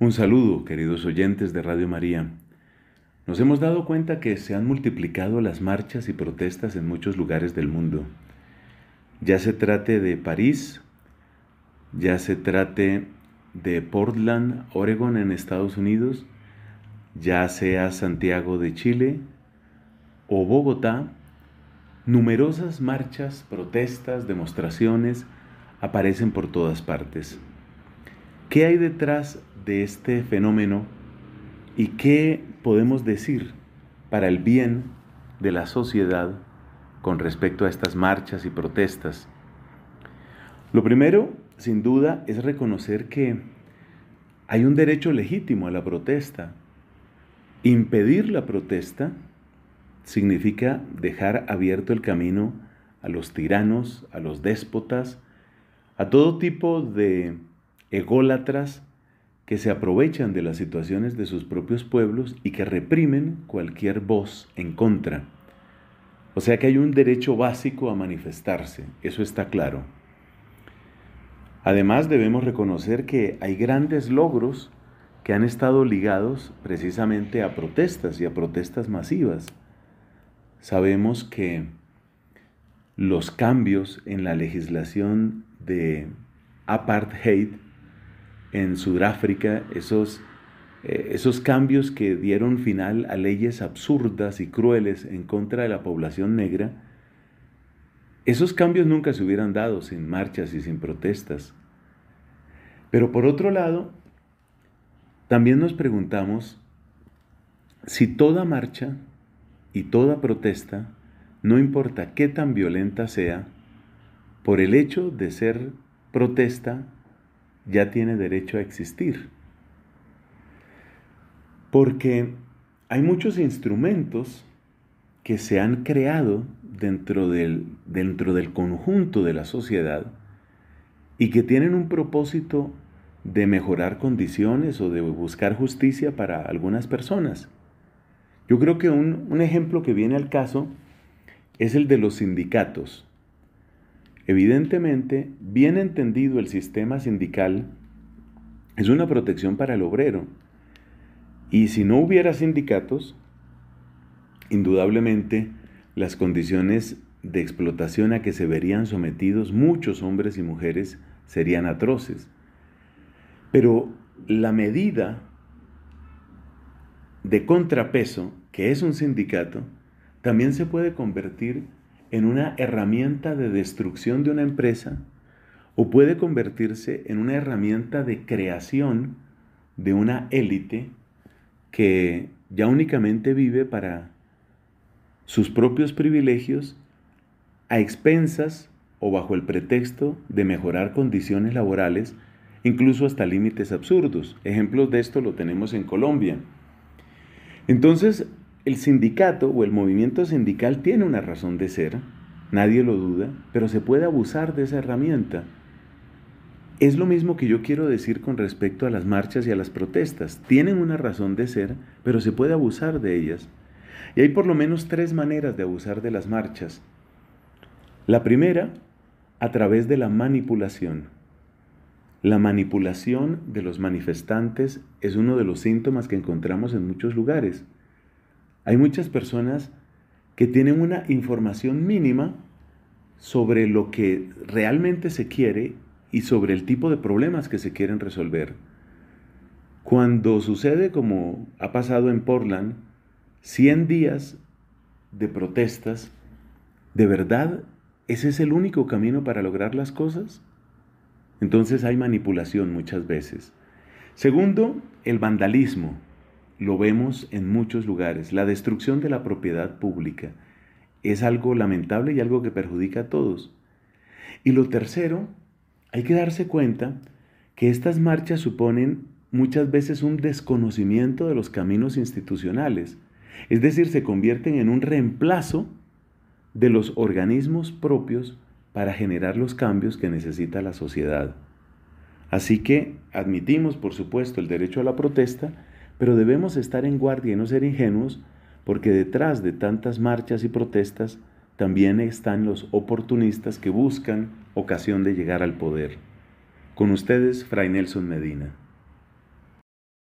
Un saludo, queridos oyentes de Radio María. Nos hemos dado cuenta que se han multiplicado las marchas y protestas en muchos lugares del mundo. Ya se trate de París, ya se trate de Portland, Oregon en Estados Unidos, ya sea Santiago de Chile o Bogotá, numerosas marchas, protestas, demostraciones aparecen por todas partes. ¿Qué hay detrás de este fenómeno y qué podemos decir para el bien de la sociedad con respecto a estas marchas y protestas. Lo primero, sin duda, es reconocer que hay un derecho legítimo a la protesta. Impedir la protesta significa dejar abierto el camino a los tiranos, a los déspotas, a todo tipo de ególatras que se aprovechan de las situaciones de sus propios pueblos y que reprimen cualquier voz en contra. O sea que hay un derecho básico a manifestarse, eso está claro. Además debemos reconocer que hay grandes logros que han estado ligados precisamente a protestas y a protestas masivas. Sabemos que los cambios en la legislación de apartheid en Sudáfrica, esos, eh, esos cambios que dieron final a leyes absurdas y crueles en contra de la población negra, esos cambios nunca se hubieran dado sin marchas y sin protestas. Pero por otro lado, también nos preguntamos si toda marcha y toda protesta, no importa qué tan violenta sea, por el hecho de ser protesta, ya tiene derecho a existir. Porque hay muchos instrumentos que se han creado dentro del, dentro del conjunto de la sociedad y que tienen un propósito de mejorar condiciones o de buscar justicia para algunas personas. Yo creo que un, un ejemplo que viene al caso es el de los sindicatos. Evidentemente, bien entendido el sistema sindical es una protección para el obrero. Y si no hubiera sindicatos, indudablemente las condiciones de explotación a que se verían sometidos muchos hombres y mujeres serían atroces. Pero la medida de contrapeso que es un sindicato también se puede convertir en en una herramienta de destrucción de una empresa o puede convertirse en una herramienta de creación de una élite que ya únicamente vive para sus propios privilegios a expensas o bajo el pretexto de mejorar condiciones laborales, incluso hasta límites absurdos. Ejemplos de esto lo tenemos en Colombia. Entonces, el sindicato o el movimiento sindical tiene una razón de ser, nadie lo duda, pero se puede abusar de esa herramienta. Es lo mismo que yo quiero decir con respecto a las marchas y a las protestas. Tienen una razón de ser, pero se puede abusar de ellas. Y hay por lo menos tres maneras de abusar de las marchas. La primera, a través de la manipulación. La manipulación de los manifestantes es uno de los síntomas que encontramos en muchos lugares. Hay muchas personas que tienen una información mínima sobre lo que realmente se quiere y sobre el tipo de problemas que se quieren resolver. Cuando sucede como ha pasado en Portland, 100 días de protestas, ¿de verdad ese es el único camino para lograr las cosas? Entonces hay manipulación muchas veces. Segundo, el vandalismo. Lo vemos en muchos lugares. La destrucción de la propiedad pública es algo lamentable y algo que perjudica a todos. Y lo tercero, hay que darse cuenta que estas marchas suponen muchas veces un desconocimiento de los caminos institucionales. Es decir, se convierten en un reemplazo de los organismos propios para generar los cambios que necesita la sociedad. Así que admitimos, por supuesto, el derecho a la protesta, pero debemos estar en guardia y no ser ingenuos porque detrás de tantas marchas y protestas también están los oportunistas que buscan ocasión de llegar al poder. Con ustedes, Fray Nelson Medina.